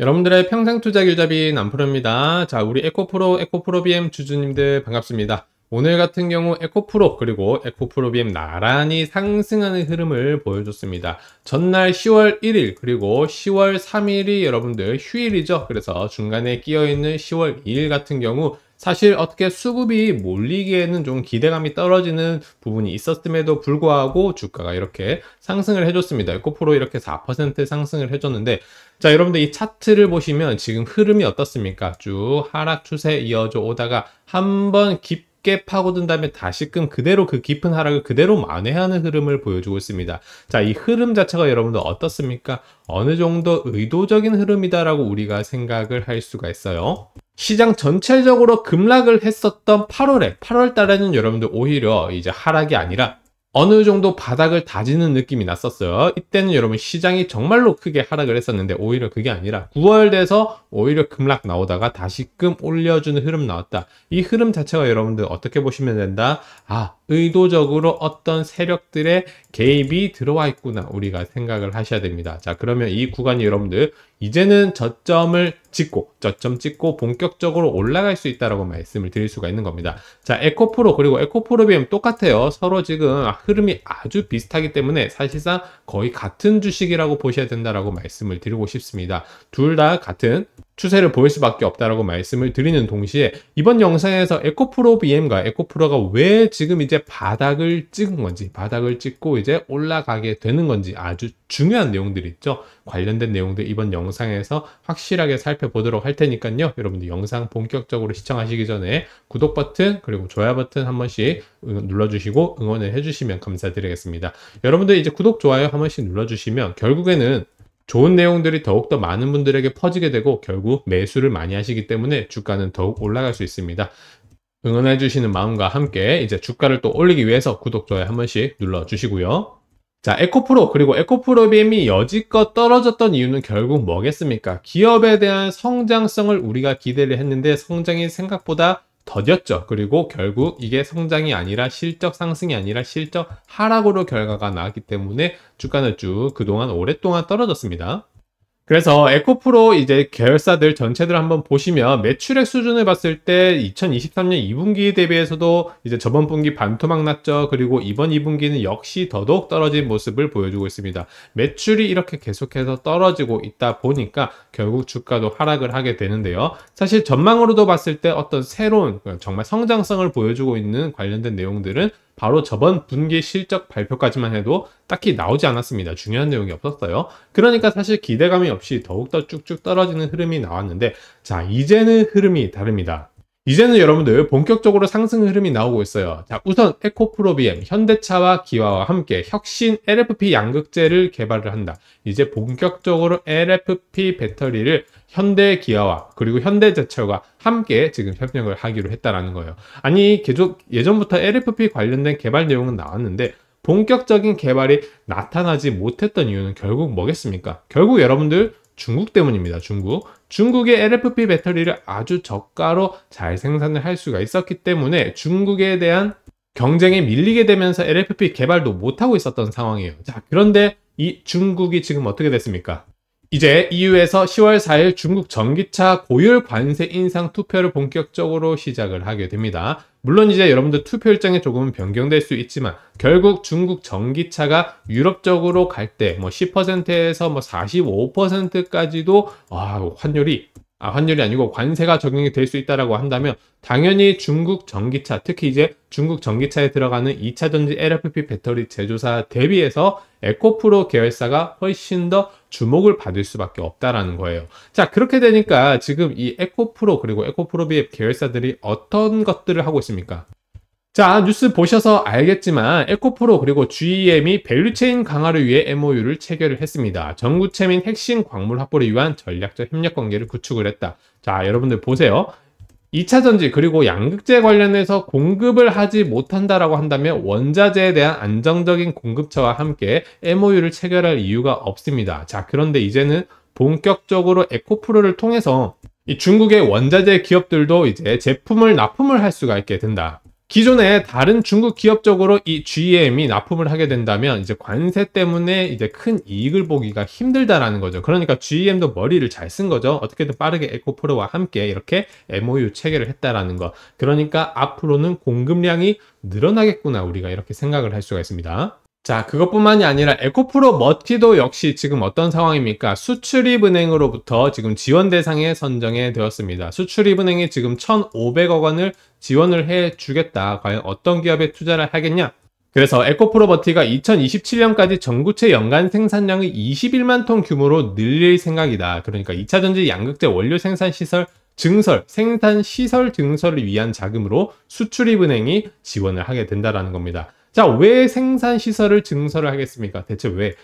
여러분들의 평생 투자 길잡이 남프로입니다. 자, 우리 에코프로, 에코프로 BM 주주님들 반갑습니다. 오늘 같은 경우 에코프로 그리고 에코프로 BM 나란히 상승하는 흐름을 보여줬습니다. 전날 10월 1일 그리고 10월 3일이 여러분들 휴일이죠. 그래서 중간에 끼어있는 10월 2일 같은 경우 사실 어떻게 수급이 몰리기에는 좀 기대감이 떨어지는 부분이 있었음에도 불구하고 주가가 이렇게 상승을 해줬습니다. 에코프로 이렇게 4% 상승을 해줬는데 자 여러분들 이 차트를 보시면 지금 흐름이 어떻습니까? 쭉 하락 추세 이어져 오다가 한번 깊 깊게 파고든 다음에 다시끔 그대로 그 깊은 하락을 그대로 만회하는 흐름을 보여주고 있습니다. 자, 이 흐름 자체가 여러분들 어떻습니까? 어느 정도 의도적인 흐름이다라고 우리가 생각을 할 수가 있어요. 시장 전체적으로 급락을 했었던 8월에 8월 달에는 여러분들 오히려 이제 하락이 아니라 어느 정도 바닥을 다지는 느낌이 났었어요 이때는 여러분 시장이 정말로 크게 하락을 했었는데 오히려 그게 아니라 9월 돼서 오히려 급락 나오다가 다시금 올려주는 흐름 나왔다 이 흐름 자체가 여러분들 어떻게 보시면 된다 아 의도적으로 어떤 세력들의 개입이 들어와 있구나 우리가 생각을 하셔야 됩니다. 자 그러면 이 구간이 여러분들 이제는 저점을 찍고 저점 찍고 본격적으로 올라갈 수 있다라고 말씀을 드릴 수가 있는 겁니다. 자 에코프로 그리고 에코프로 비엠 똑같아요. 서로 지금 흐름이 아주 비슷하기 때문에 사실상 거의 같은 주식이라고 보셔야 된다라고 말씀을 드리고 싶습니다. 둘 다 같은 추세를 보일 수밖에 없다라고 말씀을 드리는 동시에 이번 영상에서 에코프로 BM과 에코프로가 왜 지금 이제 바닥을 찍은 건지 바닥을 찍고 이제 올라가게 되는 건지 아주 중요한 내용들이 있죠 관련된 내용들 이번 영상에서 확실하게 살펴보도록 할 테니까요 여러분들 영상 본격적으로 시청하시기 전에 구독 버튼 그리고 좋아요 버튼 한 번씩 눌러주시고 응원을 해주시면 감사드리겠습니다 여러분들 이제 구독 좋아요 한 번씩 눌러주시면 결국에는 좋은 내용들이 더욱더 많은 분들에게 퍼지게 되고 결국 매수를 많이 하시기 때문에 주가는 더욱 올라갈 수 있습니다. 응원해 주시는 마음과 함께 이제 주가를 또 올리기 위해서 구독, 좋아요 한 번씩 눌러 주시고요. 자, 에코프로 그리고 에코프로 빔이 여지껏 떨어졌던 이유는 결국 뭐겠습니까? 기업에 대한 성장성을 우리가 기대를 했는데 성장이 생각보다 더뎠죠. 그리고 결국 이게 성장이 아니라 실적 상승이 아니라 실적 하락으로 결과가 나왔기 때문에 주가는 쭉 그동안 오랫동안 떨어졌습니다. 그래서 에코프로 이제 계열사들 전체들 한번 보시면 매출액 수준을 봤을 때 2023년 2분기 대비해서도 이제 저번 분기 반토막 났죠. 그리고 이번 2분기는 역시 더더욱 떨어진 모습을 보여주고 있습니다. 매출이 이렇게 계속해서 떨어지고 있다 보니까 결국 주가도 하락을 하게 되는데요. 사실 전망으로도 봤을 때 어떤 새로운 정말 성장성을 보여주고 있는 관련된 내용들은 바로 저번 분기 실적 발표까지만 해도 딱히 나오지 않았습니다. 중요한 내용이 없었어요. 그러니까 사실 기대감이 없이 더욱더 쭉쭉 떨어지는 흐름이 나왔는데 자 이제는 흐름이 다릅니다. 이제는 여러분들 본격적으로 상승 흐름이 나오고 있어요. 자, 우선 에코프로비엠, 현대차와 기아와 함께 혁신 LFP 양극재를 개발을 한다. 이제 본격적으로 LFP 배터리를 현대 기아와 그리고 현대제철과 함께 지금 협력을 하기로 했다라는 거예요. 아니, 계속 예전부터 LFP 관련된 개발 내용은 나왔는데 본격적인 개발이 나타나지 못했던 이유는 결국 뭐겠습니까? 결국 여러분들 중국 때문입니다. 중국. 중국의 LFP 배터리를 아주 저가로 잘 생산을 할 수가 있었기 때문에 중국에 대한 경쟁에 밀리게 되면서 LFP 개발도 못하고 있었던 상황이에요. 자, 그런데 이 중국이 지금 어떻게 됐습니까? 이제 EU에서 10월 4일 중국 전기차 고율 관세 인상 투표를 본격적으로 시작을 하게 됩니다. 물론 이제 여러분들 투표 일정이 조금 변경될 수 있지만 결국 중국 전기차가 유럽 적으로갈 때 뭐 10%에서 뭐 45%까지도 뭐 와 아, 환율이 아, 환율이 아니고 관세가 적용이 될 수 있다라고 한다면 당연히 중국 전기차, 특히 이제 중국 전기차에 들어가는 2차 전지 LFP 배터리 제조사 대비해서 에코프로 계열사가 훨씬 더 주목을 받을 수밖에 없다라는 거예요. 자, 그렇게 되니까 지금 이 에코프로 그리고 에코프로비앱 계열사들이 어떤 것들을 하고 있습니까? 자, 뉴스 보셔서 알겠지만 에코프로 그리고 GEM이 밸류체인 강화를 위해 MOU를 체결을 했습니다. 전구체및 핵심 광물 확보를 위한 전략적 협력 관계를 구축을 했다. 자, 여러분들 보세요. 2차 전지 그리고 양극재 관련해서 공급을 하지 못한다라고 한다면 원자재에 대한 안정적인 공급처와 함께 MOU를 체결할 이유가 없습니다. 자, 그런데 이제는 본격적으로 에코프로를 통해서 이 중국의 원자재 기업들도 이제 제품을 납품을 할 수가 있게 된다. 기존에 다른 중국 기업 적으로이 GM이 납품을 하게 된다면 이제 관세 때문에 이제 큰 이익을 보기가 힘들다라는 거죠. 그러니까 GM도 머리를 잘 쓴 거죠. 어떻게든 빠르게 에코프로와 함께 이렇게 MOU 체결을 했다라는 거. 그러니까 앞으로는 공급량이 늘어나겠구나 우리가 이렇게 생각을 할 수가 있습니다. 자, 그것뿐만이 아니라 에코프로 머티도 역시 지금 어떤 상황입니까? 수출입은행으로부터 지금 지원 대상에 선정이 되었습니다. 수출입은행이 지금 1,500억 원을 지원을 해 주겠다. 과연 어떤 기업에 투자를 하겠냐? 그래서 에코프로 버티가 2027년까지 전구체 연간 생산량을 21만 톤 규모로 늘릴 생각이다. 그러니까 2차전지 양극재 원료 생산 시설 증설, 생산 시설 증설을 위한 자금으로 수출입은행이 지원을 하게 된다라는 겁니다. 자, 왜 생산시설을 증설을 하겠습니까? 대체 왜?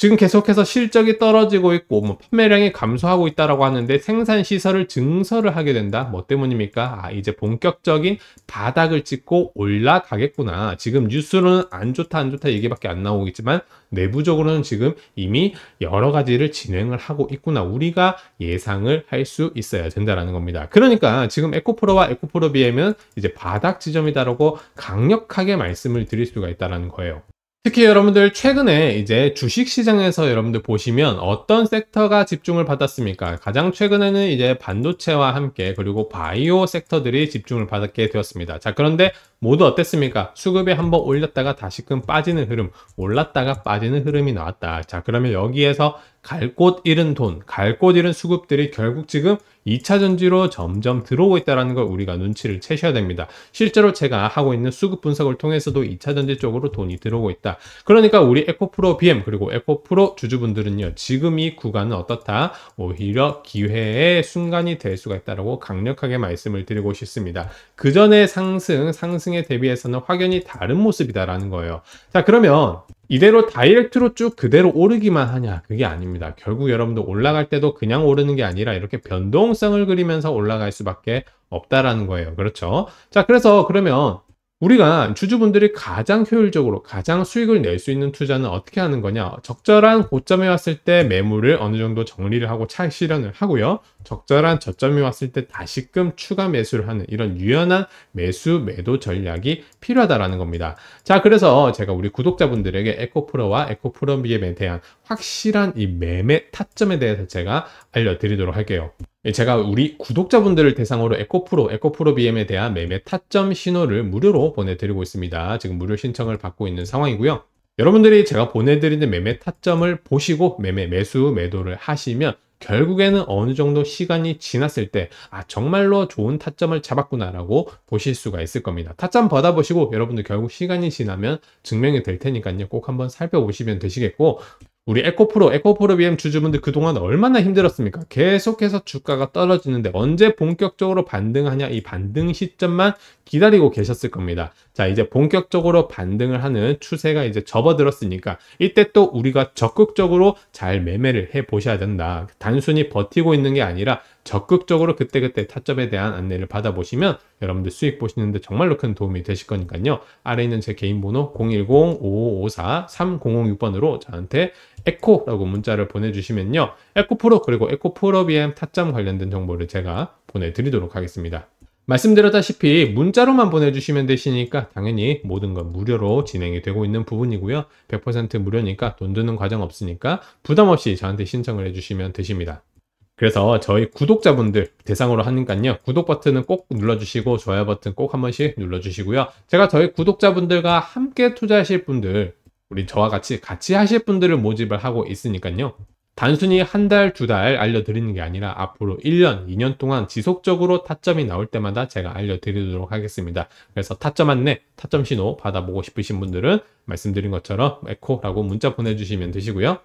지금 계속해서 실적이 떨어지고 있고 뭐 판매량이 감소하고 있다라고 하는데 생산 시설을 증설을 하게 된다. 뭐 때문입니까? 아, 이제 본격적인 바닥을 찍고 올라가겠구나. 지금 뉴스로는 안 좋다 안 좋다 얘기밖에 안 나오겠지만 내부적으로는 지금 이미 여러 가지를 진행을 하고 있구나. 우리가 예상을 할 수 있어야 된다라는 겁니다. 그러니까 지금 에코프로와 에코프로 비하면 이제 바닥 지점이다라고 강력하게 말씀을 드릴 수가 있다라는 거예요. 특히 여러분들 최근에 이제 주식 시장에서 여러분들 보시면 어떤 섹터가 집중을 받았습니까? 가장 최근에는 이제 반도체와 함께 그리고 바이오 섹터들이 집중을 받게 되었습니다. 자, 그런데 모두 어땠습니까? 수급에 한번 올렸다가 다시금 빠지는 흐름, 올랐다가 빠지는 흐름이 나왔다. 자, 그러면 여기에서 갈곳 잃은 돈, 갈 곳 잃은 수급들이 결국 지금 2차 전지로 점점 들어오고 있다는 걸 우리가 눈치를 채셔야 됩니다. 실제로 제가 하고 있는 수급 분석을 통해서도 2차 전지 쪽으로 돈이 들어오고 있다. 그러니까 우리 에코프로 BM 그리고 에코프로 주주분들은요. 지금 이 구간은 어떻다? 오히려 기회의 순간이 될 수가 있다고 강력하게 말씀을 드리고 싶습니다. 그 전에 상승, 상승에 대비해서는 확연히 다른 모습이다라는 거예요. 자 그러면 이대로 다이렉트로 쭉 그대로 오르기만 하냐 그게 아닙니다 결국 여러분들 올라갈 때도 그냥 오르는 게 아니라 이렇게 변동성을 그리면서 올라갈 수밖에 없다라는 거예요 그렇죠 자 그래서 그러면 우리가 주주분들이 가장 효율적으로 가장 수익을 낼 수 있는 투자는 어떻게 하는 거냐 적절한 고점에 왔을 때 매물을 어느 정도 정리를 하고 차익 실현을 하고요 적절한 저점이 왔을 때 다시금 추가 매수를 하는 이런 유연한 매수 매도 전략이 필요하다라는 겁니다 자 그래서 제가 우리 구독자분들에게 에코프로와 에코프로비엠에 대한 확실한 이 매매 타점에 대해서 제가 알려드리도록 할게요 예, 제가 우리 구독자분들을 대상으로 에코프로, 에코프로 BM에 대한 매매 타점 신호를 무료로 보내드리고 있습니다. 지금 무료 신청을 받고 있는 상황이고요. 여러분들이 제가 보내드리는 매매 타점을 보시고 매매 매수 매도를 하시면 결국에는 어느 정도 시간이 지났을 때아 정말로 좋은 타점을 잡았구나 라고 보실 수가 있을 겁니다 타점 받아보시고 여러분들 결국 시간이 지나면 증명이 될 테니까요 꼭 한번 살펴보시면 되시겠고 우리 에코프로, 에코프로 BM 주주분들 그동안 얼마나 힘들었습니까? 계속해서 주가가 떨어지는데 언제 본격적으로 반등하냐 이 반등 시점만 기다리고 계셨을 겁니다. 자, 이제 본격적으로 반등을 하는 추세가 이제 접어들었으니까 이때 또 우리가 적극적으로 잘 매매를 해 보셔야 된다. 단순히 버티고 있는 게 아니라 적극적으로 그때그때 타점에 대한 안내를 받아보시면 여러분들 수익 보시는데 정말로 큰 도움이 되실 거니까요. 아래 있는 제 개인 번호 010-5554-3006번으로 저한테 에코라고 문자를 보내주시면요. 에코프로 그리고 에코프로 비엠 타점 관련된 정보를 제가 보내드리도록 하겠습니다. 말씀드렸다시피 문자로만 보내주시면 되시니까 당연히 모든 건 무료로 진행이 되고 있는 부분이고요. 100% 무료니까 돈 드는 과정 없으니까 부담 없이 저한테 신청을 해주시면 되십니다. 그래서 저희 구독자분들 대상으로 하니깐요 구독 버튼은 꼭 눌러주시고 좋아요 버튼 꼭 한 번씩 눌러주시고요 제가 저희 구독자분들과 함께 투자하실 분들 우리 저와 같이 같이 하실 분들을 모집을 하고 있으니깐요 단순히 한 달, 두 달 알려드리는 게 아니라 앞으로 1년, 2년 동안 지속적으로 타점이 나올 때마다 제가 알려드리도록 하겠습니다. 그래서 타점 안내, 타점 신호 받아보고 싶으신 분들은 말씀드린 것처럼 에코라고 문자 보내주시면 되시고요.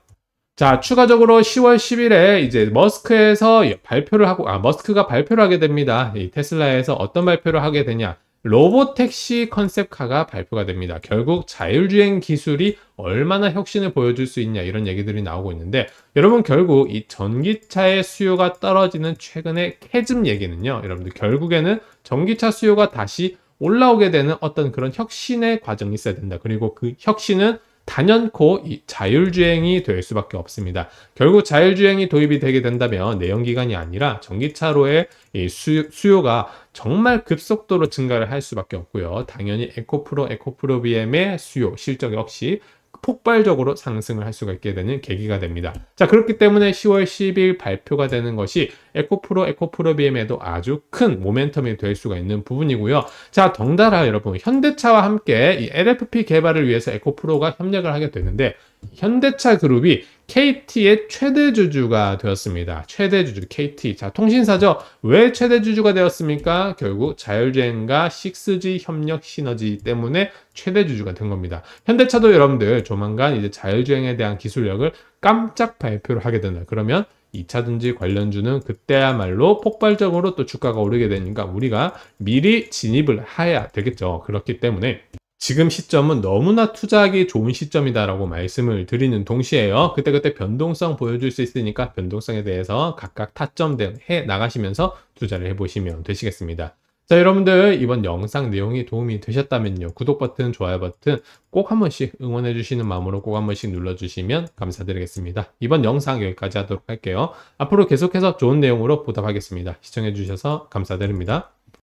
자, 추가적으로 10월 10일에 이제 머스크에서 발표를 하고, 아, 머스크가 발표를 하게 됩니다. 이 테슬라에서 어떤 발표를 하게 되냐. 로봇 택시 컨셉카가 발표가 됩니다. 결국 자율주행 기술이 얼마나 혁신을 보여줄 수 있냐 이런 얘기들이 나오고 있는데 여러분 결국 이 전기차의 수요가 떨어지는 최근의 캐즘 얘기는요. 여러분들 결국에는 전기차 수요가 다시 올라오게 되는 어떤 그런 혁신의 과정이 있어야 된다. 그리고 그 혁신은 단연코 자율주행이 될 수밖에 없습니다. 결국 자율주행이 도입이 되게 된다면 내연기관이 아니라 전기차로의 수요, 가 정말 급속도로 증가를 할 수밖에 없고요. 당연히 에코프로, 에코프로 BM의 수요, 실적 역시 폭발적으로 상승을 할 수가 있게 되는 계기가 됩니다. 자 그렇기 때문에 10월 10일 발표가 되는 것이 에코프로 에코프로비엠에도 아주 큰 모멘텀이 될 수가 있는 부분이고요. 자 덩달아 여러분 현대차와 함께 이 LFP 개발을 위해서 에코프로가 협력을 하게 되는데 현대차 그룹이 KT의 최대 주주가 되었습니다. 최대 주주 KT. 자, 통신사죠. 왜 최대 주주가 되었습니까? 결국 자율주행과 6G 협력 시너지 때문에 최대 주주가 된 겁니다. 현대차도 여러분들 조만간 이제 자율주행에 대한 기술력을 깜짝 발표를 하게 된다. 그러면 2차든지 관련주는 그때야말로 폭발적으로 또 주가가 오르게 되니까 우리가 미리 진입을 해야 되겠죠. 그렇기 때문에 지금 시점은 너무나 투자하기 좋은 시점이다라고 말씀을 드리는 동시에요. 그때그때 변동성 보여줄 수 있으니까 변동성에 대해서 각각 타점해 나가시면서 투자를 해보시면 되시겠습니다. 자 여러분들 이번 영상 내용이 도움이 되셨다면요 구독 버튼 좋아요 버튼 꼭 한 번씩 응원해 주시는 마음으로 꼭 한 번씩 눌러 주시면 감사드리겠습니다 이번 영상 여기까지 하도록 할게요 앞으로 계속해서 좋은 내용으로 보답하겠습니다 시청해 주셔서 감사드립니다